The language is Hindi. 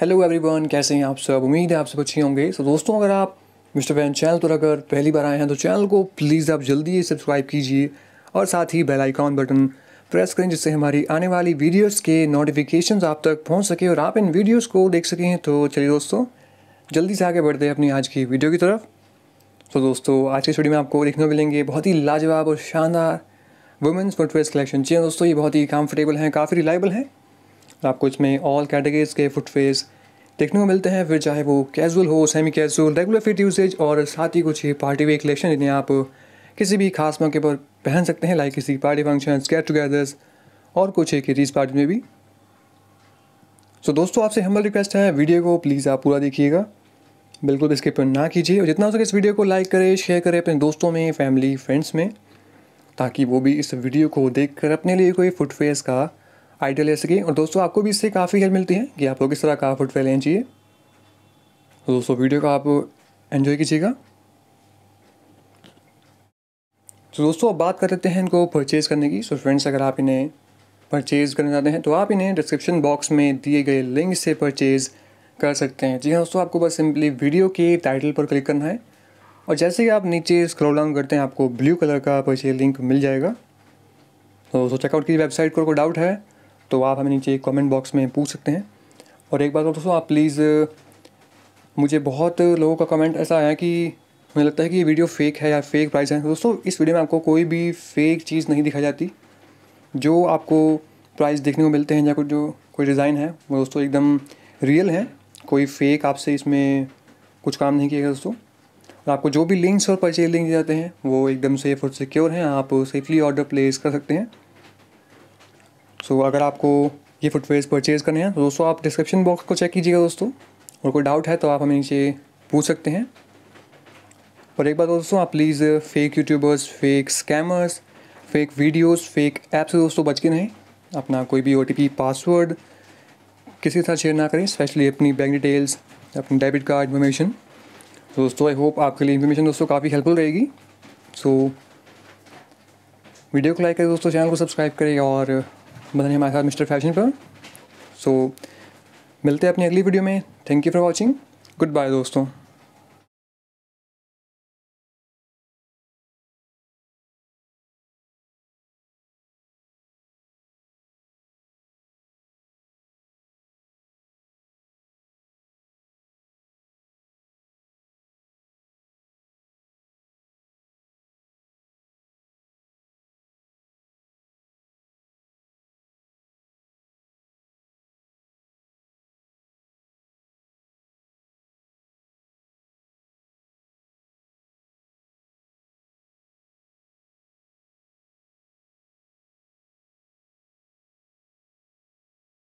हेलो एवरीवन कैसे हैं आप सब उम्मीद है आप सब अच्छे होंगे सो so, दोस्तों अगर आप मिस्टर बैन चैनल पर अगर पहली बार आए हैं तो चैनल को प्लीज़ आप जल्दी ही सब्सक्राइब कीजिए और साथ ही बेल आइकॉन बटन प्रेस करें जिससे हमारी आने वाली वीडियोस के नोटिफिकेशंस आप तक पहुंच सके और आप इन वीडियोस को देख सकें तो चलिए दोस्तों जल्दी से आगे बढ़ते हैं अपनी आज की वीडियो की तरफ तो so, दोस्तों आज की वीडियो में आपको देखने को मिलेंगे बहुत ही लाजवाब और शानदार वुमेंस फुटवेयर कलेक्शन जी हाँ दोस्तों ये बहुत ही कम्फर्टेबल हैं काफ़ी रिलायबल हैं आपको इसमें ऑल कैटेगरीज के फुटफेज देखने को मिलते हैं फिर चाहे वो कैजुअल हो semi casual regular fit usage और साथ ही कुछ ही पार्टी वे कलेक्शन जिन्हें आप किसी भी खास मौके पर पहन सकते हैं लाइक किसी पार्टी फंक्शन गेट टुगेदर्स और कुछ एक रीज पार्टी में भी सो so, दोस्तों आपसे हम्बल रिक्वेस्ट है वीडियो को प्लीज़ आप पूरा देखिएगा बिल्कुल इसके पर ना कीजिए और जितना हो सके इस वीडियो को लाइक करें शेयर करें अपने दोस्तों में फैमिली फ्रेंड्स में ताकि वो भी इस वीडियो को देखकर अपने लिए कोई फुटफेस का आइडिया ले सकें और दोस्तों आपको भी इससे काफ़ी हेल्प मिलती है कि आपको किस तरह का फुटवेयर लेना चाहिए तो दोस्तों वीडियो का आप एंजॉय कीजिएगा तो दोस्तों अब बात कर लेते हैं इनको परचेज़ करने की सो फ्रेंड्स अगर आप इन्हें परचेज़ करना चाहते हैं तो आप इन्हें डिस्क्रिप्शन बॉक्स में दिए गए लिंक से परचेज़ कर सकते हैं जी हाँ दोस्तों आपको बस सिंपली वीडियो के टाइटल पर क्लिक करना है और जैसे ही आप नीचे स्क्रॉल डाउन करते हैं आपको ब्लू कलर का परचेज लिंक मिल जाएगा तो दोस्तों चेकआउट की वेबसाइट को कोई डाउट है तो आप हमें नीचे कमेंट बॉक्स में पूछ सकते हैं और एक बात और दोस्तों आप प्लीज़ मुझे बहुत लोगों का कमेंट ऐसा आया कि मुझे लगता है कि ये वीडियो फेक है या फेक प्राइस है तो दोस्तों इस वीडियो में आपको कोई भी फेक चीज़ नहीं दिखाई जाती जो आपको प्राइस देखने को मिलते हैं या कुछ जो कोई डिज़ाइन है वो दोस्तों एकदम रियल है कोई फेक आपसे इसमें कुछ काम नहीं किया दोस्तों और आपको जो भी लिंक्स और परचेज लिंक दिए जाते हैं वो एकदम सेफ़ और सिक्योर हैं आप सेफली ऑर्डर प्लेस कर सकते हैं सो so, अगर आपको ये फुटवेयर परचेज़ करने हैं तो दोस्तों आप डिस्क्रिप्शन बॉक्स को चेक कीजिएगा दोस्तों और कोई डाउट है तो आप हमें नीचे पूछ सकते हैं और एक बार दोस्तों आप please fake YouTubers fake scammers fake videos fake apps से दोस्तों बच के नहीं अपना कोई भी ओ पासवर्ड किसी के साथ शेयर ना करें स्पेशली अपनी बैंक डिटेल्स अपनी डेबिट कार्ड इन्फॉर्मेशन दोस्तों आई होप आपके लिए इन्फॉर्मेशन दोस्तों काफ़ी हेल्पफुल रहेगी सो so, वीडियो को लाइक करें दोस्तों चैनल को सब्सक्राइब करें और बने हमारे साथ मिस्टर फैशन पर सो मिलते हैं अपनी अगली वीडियो में thank you for watching goodbye दोस्तों